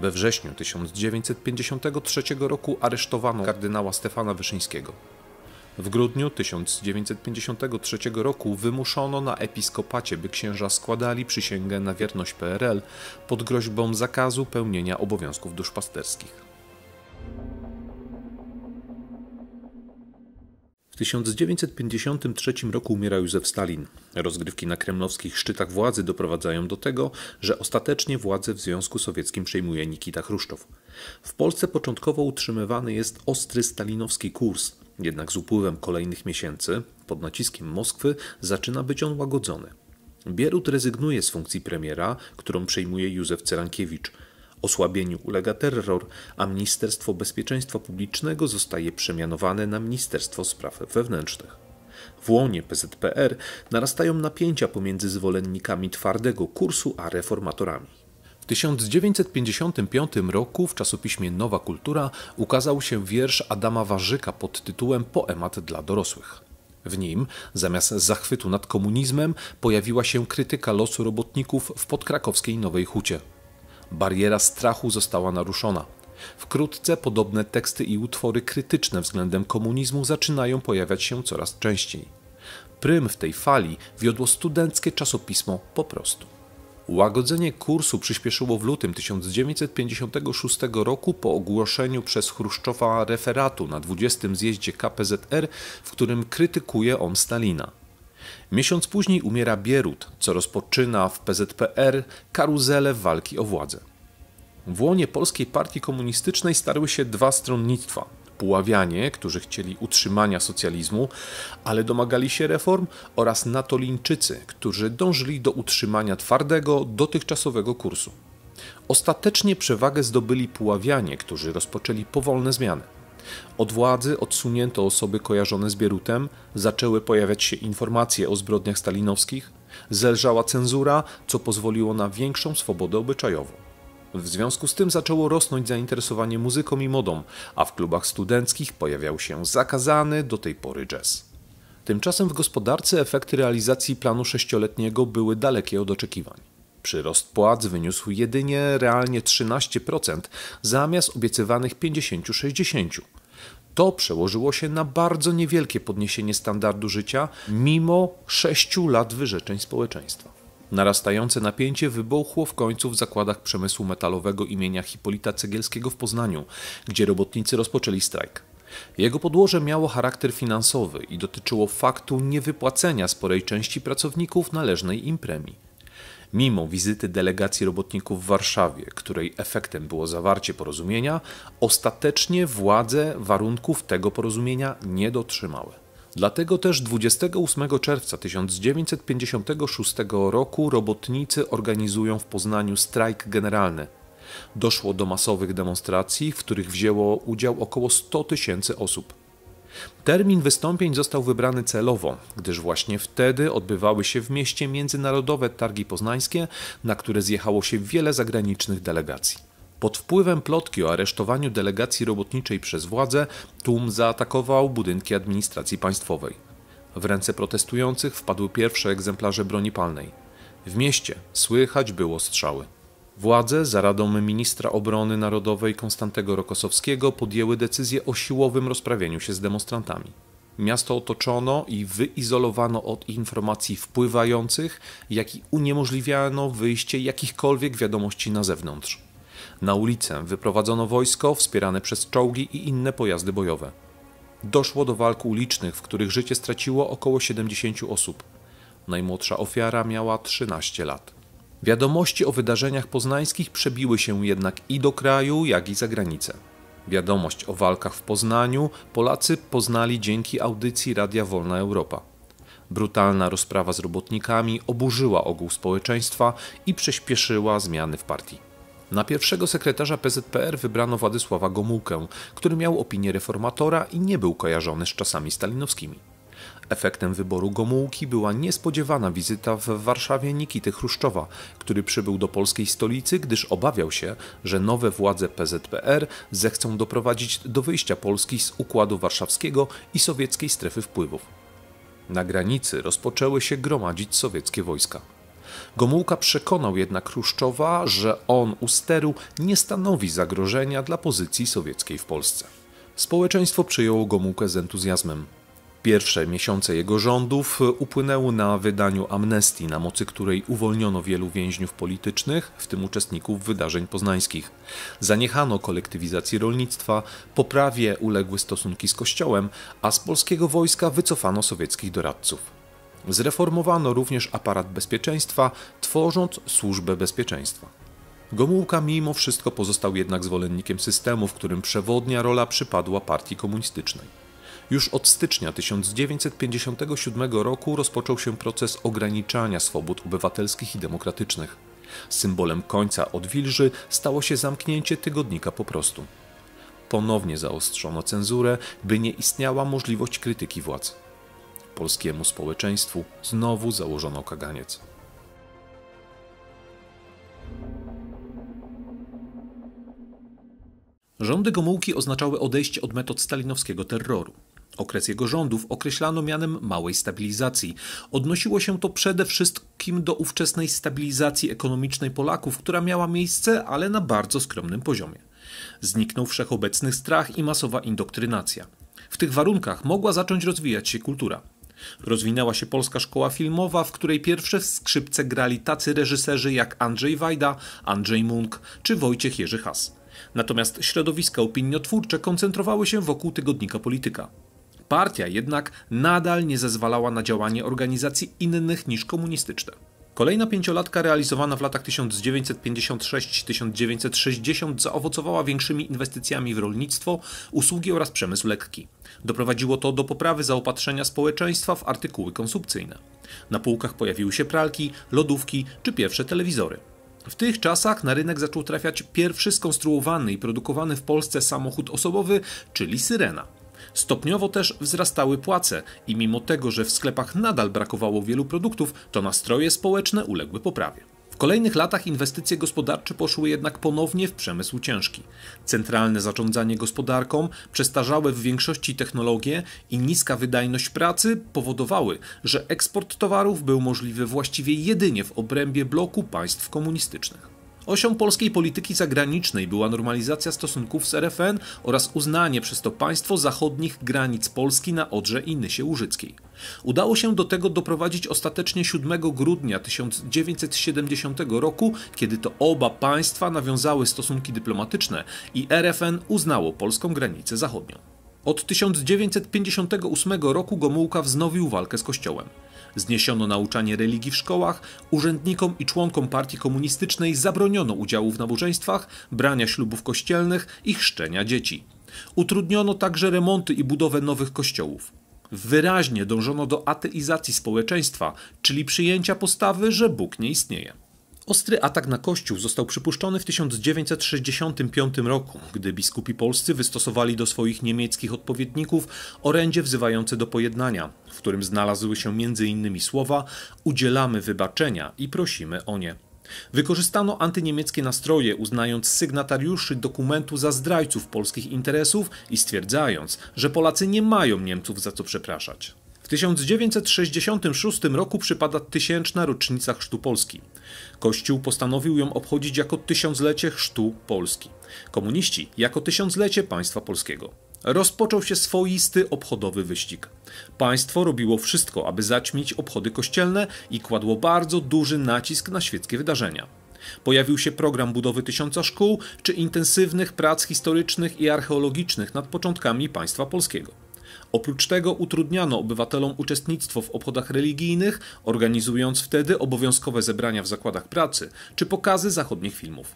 We wrześniu 1953 roku aresztowano kardynała Stefana Wyszyńskiego. W grudniu 1953 roku wymuszono na episkopacie, by księża składali przysięgę na wierność PRL pod groźbą zakazu pełnienia obowiązków duszpasterskich. W 1953 roku umiera Józef Stalin. Rozgrywki na kremlowskich szczytach władzy doprowadzają do tego, że ostatecznie władzę w Związku Sowieckim przejmuje Nikita Chruszczow. W Polsce początkowo utrzymywany jest ostry stalinowski kurs, jednak z upływem kolejnych miesięcy, pod naciskiem Moskwy, zaczyna być on łagodzony. Bierut rezygnuje z funkcji premiera, którą przejmuje Józef Cerankiewicz – Osłabieniu ulega terror, a Ministerstwo Bezpieczeństwa Publicznego zostaje przemianowane na Ministerstwo Spraw Wewnętrznych. W łonie PZPR narastają napięcia pomiędzy zwolennikami twardego kursu a reformatorami. W 1955 roku w czasopiśmie Nowa Kultura ukazał się wiersz Adama Warzyka pod tytułem Poemat dla dorosłych. W nim, zamiast zachwytu nad komunizmem, pojawiła się krytyka losu robotników w podkrakowskiej Nowej Hucie bariera strachu została naruszona. Wkrótce podobne teksty i utwory krytyczne względem komunizmu zaczynają pojawiać się coraz częściej. Prym w tej fali wiodło studenckie czasopismo po prostu. Łagodzenie kursu przyspieszyło w lutym 1956 roku po ogłoszeniu przez Chruszczowa referatu na 20. zjeździe KPZR, w którym krytykuje on Stalina. Miesiąc później umiera Bierut, co rozpoczyna w PZPR karuzelę walki o władzę. W łonie Polskiej Partii Komunistycznej starły się dwa stronnictwa. Puławianie, którzy chcieli utrzymania socjalizmu, ale domagali się reform, oraz Natolińczycy, którzy dążyli do utrzymania twardego, dotychczasowego kursu. Ostatecznie przewagę zdobyli Puławianie, którzy rozpoczęli powolne zmiany. Od władzy odsunięto osoby kojarzone z Bierutem, zaczęły pojawiać się informacje o zbrodniach stalinowskich, zelżała cenzura, co pozwoliło na większą swobodę obyczajową. W związku z tym zaczęło rosnąć zainteresowanie muzyką i modą, a w klubach studenckich pojawiał się zakazany do tej pory jazz. Tymczasem w gospodarce efekty realizacji planu sześcioletniego były dalekie od oczekiwań. Przyrost płac wyniósł jedynie realnie 13% zamiast obiecywanych 50-60%. To przełożyło się na bardzo niewielkie podniesienie standardu życia mimo 6 lat wyrzeczeń społeczeństwa. Narastające napięcie wybuchło w końcu w zakładach przemysłu metalowego imienia Hipolita Cegielskiego w Poznaniu, gdzie robotnicy rozpoczęli strajk. Jego podłoże miało charakter finansowy i dotyczyło faktu niewypłacenia sporej części pracowników należnej im premii. Mimo wizyty delegacji robotników w Warszawie, której efektem było zawarcie porozumienia, ostatecznie władze warunków tego porozumienia nie dotrzymały. Dlatego też 28 czerwca 1956 roku robotnicy organizują w Poznaniu strajk generalny. Doszło do masowych demonstracji, w których wzięło udział około 100 tysięcy osób. Termin wystąpień został wybrany celowo, gdyż właśnie wtedy odbywały się w mieście międzynarodowe targi poznańskie, na które zjechało się wiele zagranicznych delegacji. Pod wpływem plotki o aresztowaniu delegacji robotniczej przez władze, tłum zaatakował budynki administracji państwowej. W ręce protestujących wpadły pierwsze egzemplarze broni palnej. W mieście słychać było strzały. Władze za radą ministra obrony narodowej Konstantego Rokosowskiego podjęły decyzję o siłowym rozprawieniu się z demonstrantami. Miasto otoczono i wyizolowano od informacji wpływających, jak i uniemożliwiano wyjście jakichkolwiek wiadomości na zewnątrz. Na ulicę wyprowadzono wojsko wspierane przez czołgi i inne pojazdy bojowe. Doszło do walk ulicznych, w których życie straciło około 70 osób. Najmłodsza ofiara miała 13 lat. Wiadomości o wydarzeniach poznańskich przebiły się jednak i do kraju, jak i za granicę. Wiadomość o walkach w Poznaniu Polacy poznali dzięki audycji Radia Wolna Europa. Brutalna rozprawa z robotnikami oburzyła ogół społeczeństwa i przyspieszyła zmiany w partii. Na pierwszego sekretarza PZPR wybrano Władysława Gomułkę, który miał opinię reformatora i nie był kojarzony z czasami stalinowskimi. Efektem wyboru Gomułki była niespodziewana wizyta w Warszawie Nikity Chruszczowa, który przybył do polskiej stolicy, gdyż obawiał się, że nowe władze PZPR zechcą doprowadzić do wyjścia Polski z Układu Warszawskiego i sowieckiej strefy wpływów. Na granicy rozpoczęły się gromadzić sowieckie wojska. Gomułka przekonał jednak Chruszczowa, że on u steru nie stanowi zagrożenia dla pozycji sowieckiej w Polsce. Społeczeństwo przyjęło Gomułkę z entuzjazmem. Pierwsze miesiące jego rządów e, upłynęły na wydaniu amnestii, na mocy której uwolniono wielu więźniów politycznych, w tym uczestników wydarzeń poznańskich. Zaniechano kolektywizacji rolnictwa, poprawie uległy stosunki z kościołem, a z polskiego wojska wycofano sowieckich doradców. Zreformowano również aparat bezpieczeństwa, tworząc służbę bezpieczeństwa. Gomułka mimo wszystko pozostał jednak zwolennikiem systemu, w którym przewodnia rola przypadła partii komunistycznej. Już od stycznia 1957 roku rozpoczął się proces ograniczania swobód obywatelskich i demokratycznych. Symbolem końca odwilży stało się zamknięcie tygodnika po prostu. Ponownie zaostrzono cenzurę, by nie istniała możliwość krytyki władz. Polskiemu społeczeństwu znowu założono kaganiec. Rządy Gomułki oznaczały odejście od metod stalinowskiego terroru. Okres jego rządów określano mianem małej stabilizacji. Odnosiło się to przede wszystkim do ówczesnej stabilizacji ekonomicznej Polaków, która miała miejsce, ale na bardzo skromnym poziomie. Zniknął wszechobecny strach i masowa indoktrynacja. W tych warunkach mogła zacząć rozwijać się kultura. Rozwinęła się polska szkoła filmowa, w której pierwsze skrzypce grali tacy reżyserzy jak Andrzej Wajda, Andrzej Munk czy Wojciech Jerzy Has. Natomiast środowiska opiniotwórcze koncentrowały się wokół tygodnika Polityka. Partia jednak nadal nie zezwalała na działanie organizacji innych niż komunistyczne. Kolejna pięciolatka realizowana w latach 1956-1960 zaowocowała większymi inwestycjami w rolnictwo, usługi oraz przemysł lekki. Doprowadziło to do poprawy zaopatrzenia społeczeństwa w artykuły konsumpcyjne. Na półkach pojawiły się pralki, lodówki czy pierwsze telewizory. W tych czasach na rynek zaczął trafiać pierwszy skonstruowany i produkowany w Polsce samochód osobowy, czyli Syrena. Stopniowo też wzrastały płace i mimo tego, że w sklepach nadal brakowało wielu produktów, to nastroje społeczne uległy poprawie. W kolejnych latach inwestycje gospodarcze poszły jednak ponownie w przemysł ciężki. Centralne zarządzanie gospodarką, przestarzałe w większości technologie i niska wydajność pracy powodowały, że eksport towarów był możliwy właściwie jedynie w obrębie bloku państw komunistycznych. Osią polskiej polityki zagranicznej była normalizacja stosunków z RFN oraz uznanie przez to państwo zachodnich granic Polski na Odrze i Nysie Łużyckiej. Udało się do tego doprowadzić ostatecznie 7 grudnia 1970 roku, kiedy to oba państwa nawiązały stosunki dyplomatyczne i RFN uznało polską granicę zachodnią. Od 1958 roku Gomułka wznowił walkę z Kościołem. Zniesiono nauczanie religii w szkołach, urzędnikom i członkom partii komunistycznej zabroniono udziału w nabożeństwach, brania ślubów kościelnych i chrzczenia dzieci. Utrudniono także remonty i budowę nowych kościołów. Wyraźnie dążono do ateizacji społeczeństwa, czyli przyjęcia postawy, że Bóg nie istnieje. Ostry atak na Kościół został przypuszczony w 1965 roku, gdy biskupi polscy wystosowali do swoich niemieckich odpowiedników orędzie wzywające do pojednania, w którym znalazły się m.in. słowa udzielamy wybaczenia i prosimy o nie. Wykorzystano antyniemieckie nastroje, uznając sygnatariuszy dokumentu za zdrajców polskich interesów i stwierdzając, że Polacy nie mają Niemców za co przepraszać. W 1966 roku przypada tysięczna rocznica Chrztu Polski. Kościół postanowił ją obchodzić jako tysiąclecie chrztu Polski. Komuniści jako tysiąclecie państwa polskiego. Rozpoczął się swoisty obchodowy wyścig. Państwo robiło wszystko, aby zaćmić obchody kościelne i kładło bardzo duży nacisk na świeckie wydarzenia. Pojawił się program budowy tysiąca szkół czy intensywnych prac historycznych i archeologicznych nad początkami państwa polskiego. Oprócz tego utrudniano obywatelom uczestnictwo w obchodach religijnych, organizując wtedy obowiązkowe zebrania w zakładach pracy czy pokazy zachodnich filmów.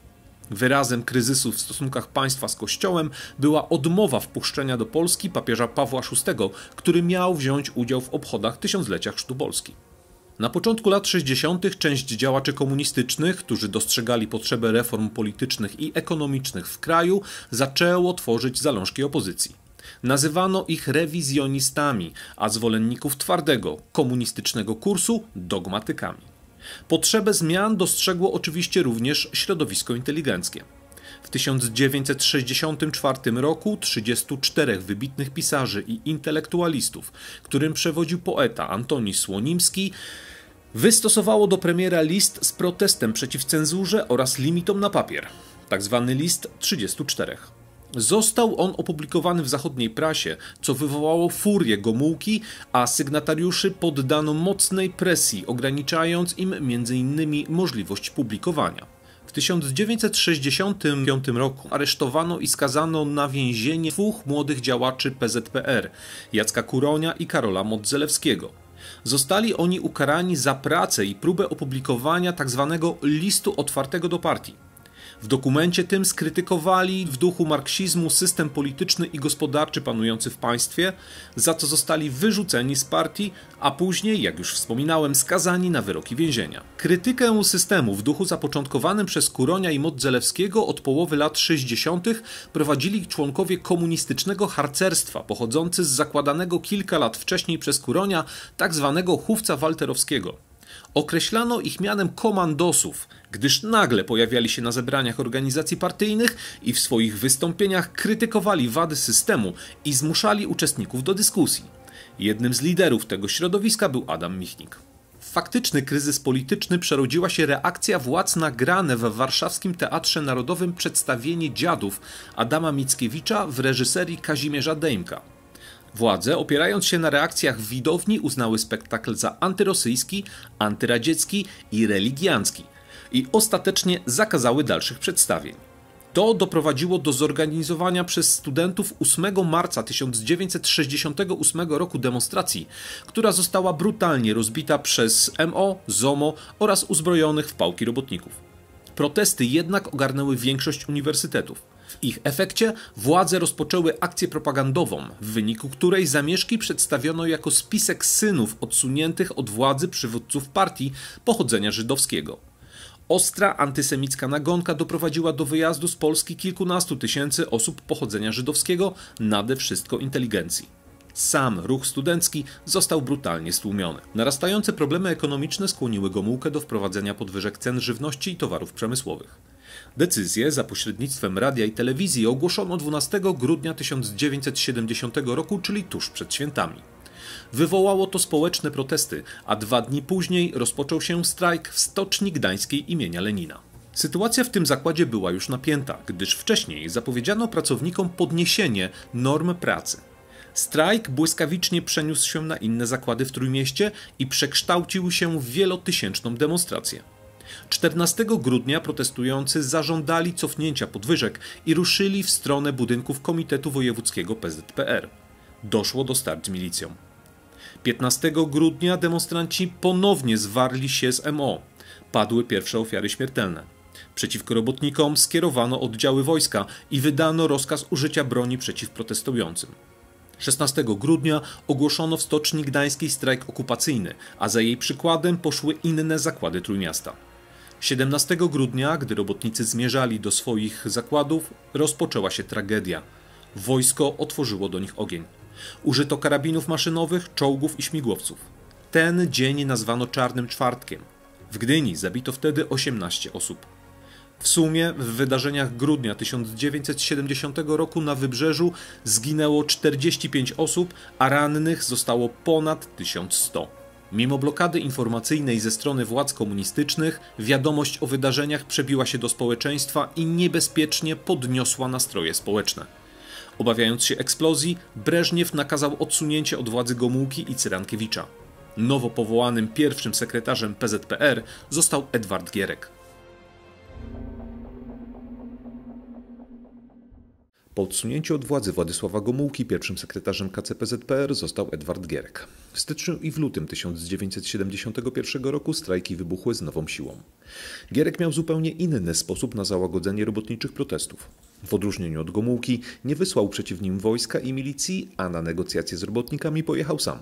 Wyrazem kryzysu w stosunkach państwa z Kościołem była odmowa wpuszczenia do Polski papieża Pawła VI, który miał wziąć udział w obchodach tysiąclecia Chrztu Polski. Na początku lat 60. część działaczy komunistycznych, którzy dostrzegali potrzebę reform politycznych i ekonomicznych w kraju, zaczęło tworzyć zalążki opozycji. Nazywano ich rewizjonistami, a zwolenników twardego, komunistycznego kursu dogmatykami. Potrzebę zmian dostrzegło oczywiście również środowisko inteligenckie. W 1964 roku 34 wybitnych pisarzy i intelektualistów, którym przewodził poeta Antoni Słonimski, wystosowało do premiera list z protestem przeciw cenzurze oraz limitom na papier, tzw. Tak list 34. Został on opublikowany w zachodniej prasie, co wywołało furię Gomułki, a sygnatariuszy poddano mocnej presji, ograniczając im m.in. możliwość publikowania. W 1965 roku aresztowano i skazano na więzienie dwóch młodych działaczy PZPR, Jacka Kuronia i Karola Modzelewskiego. Zostali oni ukarani za pracę i próbę opublikowania tzw. Tak listu otwartego do partii. W dokumencie tym skrytykowali w duchu marksizmu system polityczny i gospodarczy panujący w państwie, za co zostali wyrzuceni z partii, a później, jak już wspominałem, skazani na wyroki więzienia. Krytykę systemu w duchu zapoczątkowanym przez Kuronia i Modzelewskiego od połowy lat 60. prowadzili członkowie komunistycznego harcerstwa pochodzący z zakładanego kilka lat wcześniej przez Kuronia tzw. Tak chówca walterowskiego. Określano ich mianem komandosów – gdyż nagle pojawiali się na zebraniach organizacji partyjnych i w swoich wystąpieniach krytykowali wady systemu i zmuszali uczestników do dyskusji. Jednym z liderów tego środowiska był Adam Michnik. faktyczny kryzys polityczny przerodziła się reakcja władz na grane w Warszawskim Teatrze Narodowym przedstawienie Dziadów Adama Mickiewicza w reżyserii Kazimierza Dejmka. Władze, opierając się na reakcjach widowni, uznały spektakl za antyrosyjski, antyradziecki i religiancki – i ostatecznie zakazały dalszych przedstawień. To doprowadziło do zorganizowania przez studentów 8 marca 1968 roku demonstracji, która została brutalnie rozbita przez MO, ZOMO oraz uzbrojonych w pałki robotników. Protesty jednak ogarnęły większość uniwersytetów. W ich efekcie władze rozpoczęły akcję propagandową, w wyniku której zamieszki przedstawiono jako spisek synów odsuniętych od władzy przywódców partii pochodzenia żydowskiego. Ostra antysemicka nagonka doprowadziła do wyjazdu z Polski kilkunastu tysięcy osób pochodzenia żydowskiego, nade wszystko inteligencji. Sam ruch studencki został brutalnie stłumiony. Narastające problemy ekonomiczne skłoniły Gomułkę do wprowadzenia podwyżek cen żywności i towarów przemysłowych. Decyzję za pośrednictwem radia i telewizji ogłoszono 12 grudnia 1970 roku, czyli tuż przed świętami. Wywołało to społeczne protesty, a dwa dni później rozpoczął się strajk w Stoczni Gdańskiej imienia Lenina. Sytuacja w tym zakładzie była już napięta, gdyż wcześniej zapowiedziano pracownikom podniesienie norm pracy. Strajk błyskawicznie przeniósł się na inne zakłady w Trójmieście i przekształcił się w wielotysięczną demonstrację. 14 grudnia protestujący zażądali cofnięcia podwyżek i ruszyli w stronę budynków Komitetu Wojewódzkiego PZPR. Doszło do starć z milicją. 15 grudnia demonstranci ponownie zwarli się z MO. Padły pierwsze ofiary śmiertelne. Przeciwko robotnikom skierowano oddziały wojska i wydano rozkaz użycia broni przeciw protestującym. 16 grudnia ogłoszono w Stoczni Gdańskiej strajk okupacyjny, a za jej przykładem poszły inne zakłady Trójmiasta. 17 grudnia, gdy robotnicy zmierzali do swoich zakładów, rozpoczęła się tragedia. Wojsko otworzyło do nich ogień. Użyto karabinów maszynowych, czołgów i śmigłowców. Ten dzień nazwano Czarnym Czwartkiem. W Gdyni zabito wtedy 18 osób. W sumie w wydarzeniach grudnia 1970 roku na wybrzeżu zginęło 45 osób, a rannych zostało ponad 1100. Mimo blokady informacyjnej ze strony władz komunistycznych, wiadomość o wydarzeniach przebiła się do społeczeństwa i niebezpiecznie podniosła nastroje społeczne. Obawiając się eksplozji, Breżniew nakazał odsunięcie od władzy Gomułki i Cyrankiewicza. Nowo powołanym pierwszym sekretarzem PZPR został Edward Gierek. Po odsunięciu od władzy Władysława Gomułki pierwszym sekretarzem KCPZPR został Edward Gierek. W styczniu i w lutym 1971 roku strajki wybuchły z nową siłą. Gierek miał zupełnie inny sposób na załagodzenie robotniczych protestów. W odróżnieniu od Gomułki nie wysłał przeciw nim wojska i milicji, a na negocjacje z robotnikami pojechał sam.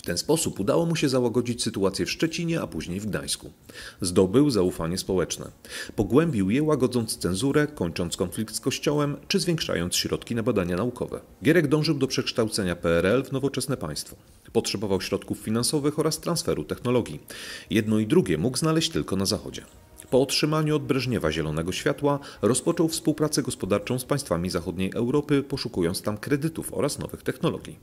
W ten sposób udało mu się załagodzić sytuację w Szczecinie, a później w Gdańsku. Zdobył zaufanie społeczne. Pogłębił je łagodząc cenzurę, kończąc konflikt z Kościołem czy zwiększając środki na badania naukowe. Gierek dążył do przekształcenia PRL w nowoczesne państwo. Potrzebował środków finansowych oraz transferu technologii. Jedno i drugie mógł znaleźć tylko na Zachodzie. Po otrzymaniu od Breżniewa zielonego światła rozpoczął współpracę gospodarczą z państwami zachodniej Europy, poszukując tam kredytów oraz nowych technologii.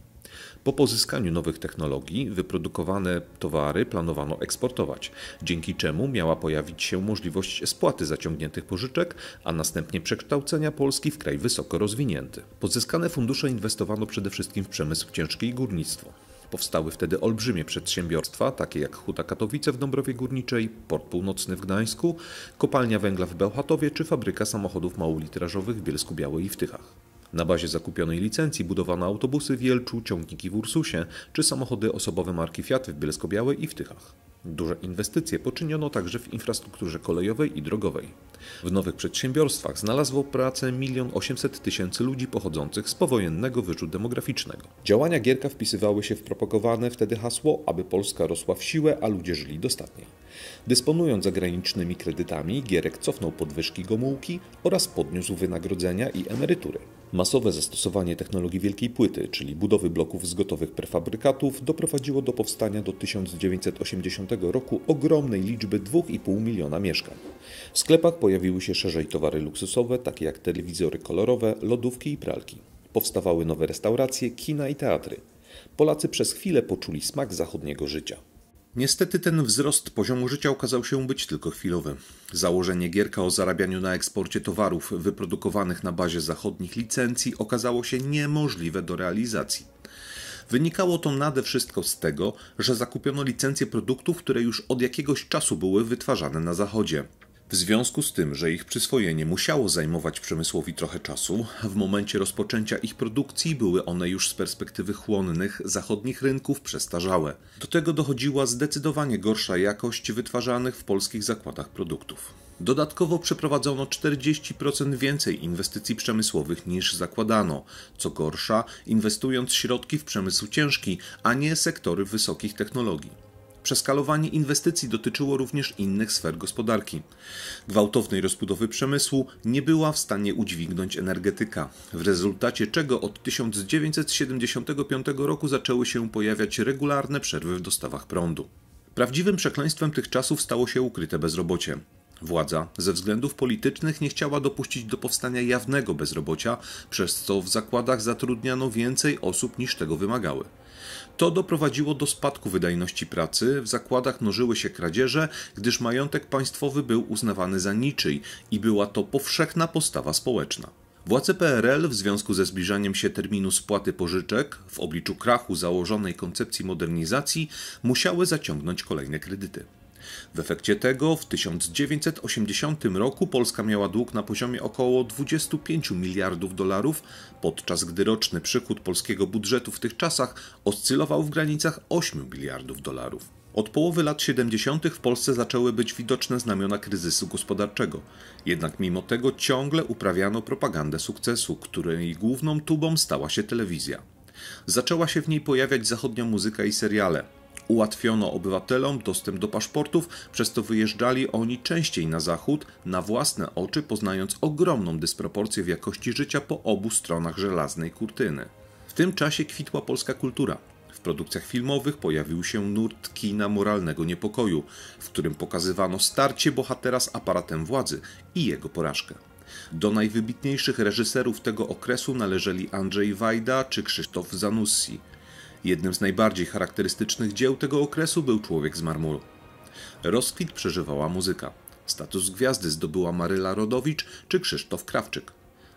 Po pozyskaniu nowych technologii wyprodukowane towary planowano eksportować, dzięki czemu miała pojawić się możliwość spłaty zaciągniętych pożyczek, a następnie przekształcenia Polski w kraj wysoko rozwinięty. Pozyskane fundusze inwestowano przede wszystkim w przemysł ciężki i górnictwo. Powstały wtedy olbrzymie przedsiębiorstwa, takie jak Huta Katowice w Dąbrowie Górniczej, Port Północny w Gdańsku, kopalnia węgla w Bełchatowie czy fabryka samochodów małolitrażowych w Bielsku Białej i w Tychach. Na bazie zakupionej licencji budowano autobusy w Jelczu, ciągniki w Ursusie czy samochody osobowe marki Fiat w Bielsko-Białej i w Tychach. Duże inwestycje poczyniono także w infrastrukturze kolejowej i drogowej. W nowych przedsiębiorstwach znalazło pracę 1 800 tysięcy ludzi pochodzących z powojennego wyżu demograficznego. Działania Gierka wpisywały się w propagowane wtedy hasło, aby Polska rosła w siłę, a ludzie żyli dostatnio. Dysponując zagranicznymi kredytami, Gierek cofnął podwyżki Gomułki oraz podniósł wynagrodzenia i emerytury. Masowe zastosowanie technologii wielkiej płyty, czyli budowy bloków z gotowych prefabrykatów, doprowadziło do powstania do 1980 roku ogromnej liczby 2,5 miliona mieszkań. W sklepach pojawiły się szerzej towary luksusowe, takie jak telewizory kolorowe, lodówki i pralki. Powstawały nowe restauracje, kina i teatry. Polacy przez chwilę poczuli smak zachodniego życia. Niestety ten wzrost poziomu życia okazał się być tylko chwilowy. Założenie Gierka o zarabianiu na eksporcie towarów wyprodukowanych na bazie zachodnich licencji okazało się niemożliwe do realizacji. Wynikało to nade wszystko z tego, że zakupiono licencje produktów, które już od jakiegoś czasu były wytwarzane na Zachodzie. W związku z tym, że ich przyswojenie musiało zajmować przemysłowi trochę czasu, w momencie rozpoczęcia ich produkcji były one już z perspektywy chłonnych zachodnich rynków przestarzałe. Do tego dochodziła zdecydowanie gorsza jakość wytwarzanych w polskich zakładach produktów. Dodatkowo przeprowadzono 40% więcej inwestycji przemysłowych niż zakładano. Co gorsza, inwestując środki w przemysł ciężki, a nie sektory wysokich technologii przeskalowanie inwestycji dotyczyło również innych sfer gospodarki. Gwałtownej rozbudowy przemysłu nie była w stanie udźwignąć energetyka, w rezultacie czego od 1975 roku zaczęły się pojawiać regularne przerwy w dostawach prądu. Prawdziwym przekleństwem tych czasów stało się ukryte bezrobocie. Władza ze względów politycznych nie chciała dopuścić do powstania jawnego bezrobocia, przez co w zakładach zatrudniano więcej osób niż tego wymagały. To doprowadziło do spadku wydajności pracy, w zakładach nożyły się kradzieże, gdyż majątek państwowy był uznawany za niczyj i była to powszechna postawa społeczna. Władze PRL w związku ze zbliżaniem się terminu spłaty pożyczek w obliczu krachu założonej koncepcji modernizacji musiały zaciągnąć kolejne kredyty. W efekcie tego w 1980 roku Polska miała dług na poziomie około 25 miliardów dolarów, podczas gdy roczny przychód polskiego budżetu w tych czasach oscylował w granicach 8 miliardów dolarów. Od połowy lat 70. w Polsce zaczęły być widoczne znamiona kryzysu gospodarczego. Jednak mimo tego ciągle uprawiano propagandę sukcesu, której główną tubą stała się telewizja. Zaczęła się w niej pojawiać zachodnia muzyka i seriale. Ułatwiono obywatelom dostęp do paszportów, przez to wyjeżdżali oni częściej na zachód, na własne oczy poznając ogromną dysproporcję w jakości życia po obu stronach żelaznej kurtyny. W tym czasie kwitła polska kultura. W produkcjach filmowych pojawił się nurt kina moralnego niepokoju, w którym pokazywano starcie bohatera z aparatem władzy i jego porażkę. Do najwybitniejszych reżyserów tego okresu należeli Andrzej Wajda czy Krzysztof Zanussi. Jednym z najbardziej charakterystycznych dzieł tego okresu był Człowiek z marmuru. Rozkwit przeżywała muzyka. Status gwiazdy zdobyła Maryla Rodowicz czy Krzysztof Krawczyk.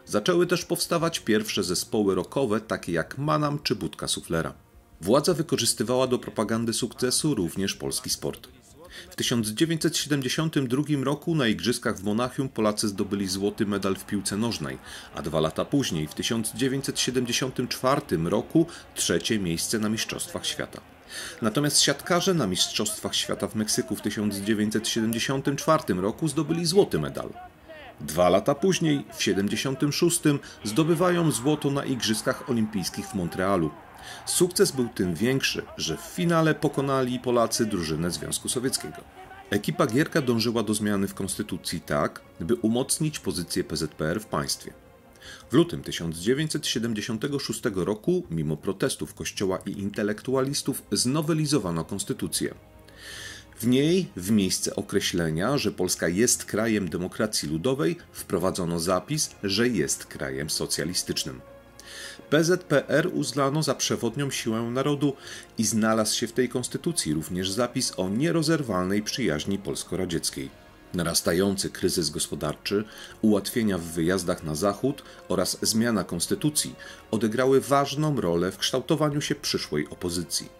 Zaczęły też powstawać pierwsze zespoły rockowe, takie jak Manam czy Budka Suflera. Władza wykorzystywała do propagandy sukcesu również polski sport. W 1972 roku na Igrzyskach w Monachium Polacy zdobyli złoty medal w piłce nożnej, a dwa lata później, w 1974 roku, trzecie miejsce na Mistrzostwach Świata. Natomiast siatkarze na Mistrzostwach Świata w Meksyku w 1974 roku zdobyli złoty medal. Dwa lata później, w 1976, zdobywają złoto na Igrzyskach Olimpijskich w Montrealu. Sukces był tym większy, że w finale pokonali Polacy drużynę Związku Sowieckiego. Ekipa Gierka dążyła do zmiany w konstytucji tak, by umocnić pozycję PZPR w państwie. W lutym 1976 roku, mimo protestów kościoła i intelektualistów, znowelizowano konstytucję. W niej, w miejsce określenia, że Polska jest krajem demokracji ludowej, wprowadzono zapis, że jest krajem socjalistycznym. PZPR uznano za przewodnią siłę narodu i znalazł się w tej konstytucji również zapis o nierozerwalnej przyjaźni polsko-radzieckiej. Narastający kryzys gospodarczy, ułatwienia w wyjazdach na zachód oraz zmiana konstytucji odegrały ważną rolę w kształtowaniu się przyszłej opozycji.